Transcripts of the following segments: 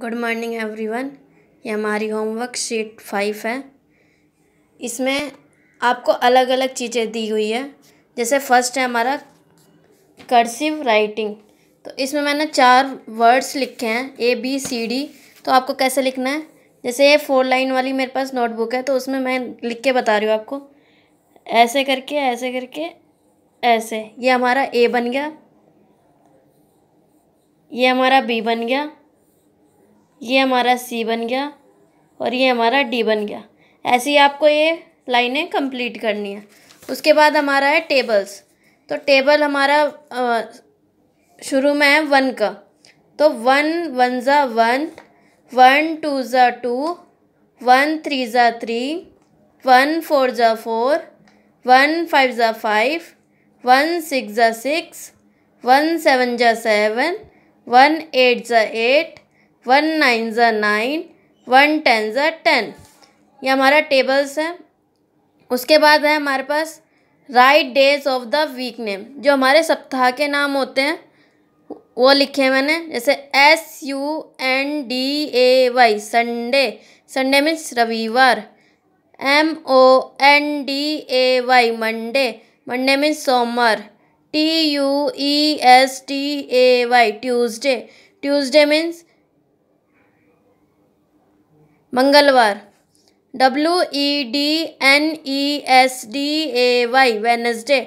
good morning everyone ये हमारी homework sheet five है इसमें आपको अलग अलग चीज़ें दी हुई है जैसे फर्स्ट है हमारा कर्सिव राइटिंग तो इसमें मैंने चार वर्ड्स लिखे हैं ए बी सी डी तो आपको कैसे लिखना है जैसे ये फोर लाइन वाली मेरे पास नोटबुक है तो उसमें मैं लिख के बता रही हूँ आपको ऐसे करके ऐसे करके ऐसे ये हमारा ए बन गया ये हमारा बी बन गया ये हमारा सी बन गया और ये हमारा डी बन गया ऐसे ही आपको ये लाइनें कंप्लीट करनी है उसके बाद हमारा है टेबल्स तो टेबल हमारा शुरू में है वन का तो वन वन ज़ा वन वन टू ज़ा टू वन थ्री ज़ा थ्री वन फोर ज़ा फोर वन फाइव ज़ा फाइव वन सिक्स ज़ा सिक्स वन सेवन ज़ा सेवन वन एट ज़ा एट वन नाइन ज़ा नाइन वन टेन ज़ा टेन ये हमारा टेबल्स है उसके बाद है हमारे पास write days of the week name जो हमारे सप्ताह के नाम होते हैं वो लिखे हैं मैंने जैसे S U N D A Y Sunday Sunday means रविवार M O N D A Y Monday Monday means सोमवार T U E S D A Y Tuesday Tuesday means मंगलवार W E D N E S D A Y Wednesday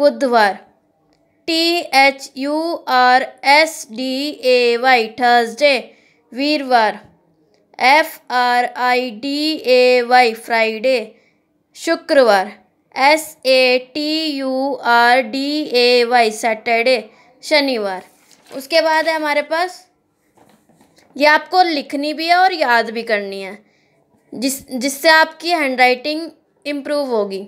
बुधवार T H U R S D A Y Thursday वीरवार F R I D A Y Friday शुक्रवार S A T U R D A Y Saturday शनिवार उसके बाद है हमारे पास ये आपको लिखनी भी है और याद भी करनी है जिस जिससे आपकी हैंड राइटिंग इम्प्रूव होगी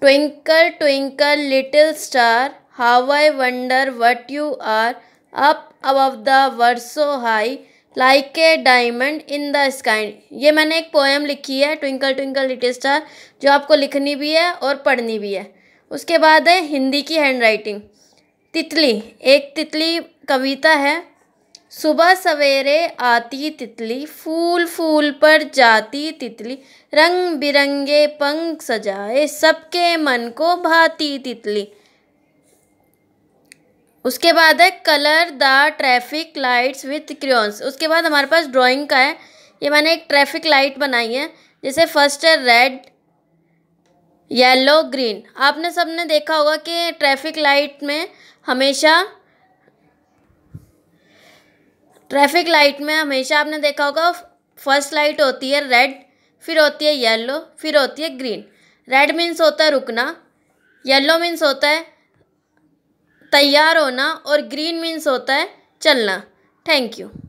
twinkle twinkle little star how I wonder what you are up above the world so high like a diamond in the sky ये मैंने एक पोएम लिखी है ट्विंकल ट्विंकल लिटिल स्टार जो आपको लिखनी भी है और पढ़नी भी है उसके बाद है हिंदी की हैंड राइटिंग तितली एक तितली कविता है सुबह सवेरे आती तितली फूल फूल पर जाती तितली रंग बिरंगे पंख सजाए सबके मन को भाती तितली उसके बाद है colour the traffic lights with crayons उसके बाद हमारे पास ड्राइंग का है ये मैंने एक ट्रैफिक लाइट बनाई है जैसे फर्स्ट है रेड येलो ग्रीन आपने सबने देखा होगा कि ट्रैफिक लाइट में हमेशा ट्रैफिक लाइट में हमेशा आपने देखा होगा फर्स्ट लाइट होती है रेड फिर होती है येलो फिर होती है ग्रीन रेड मीन्स होता है रुकना येलो मीन्स होता है तैयार होना और ग्रीन मीन्स होता है चलना थैंक यू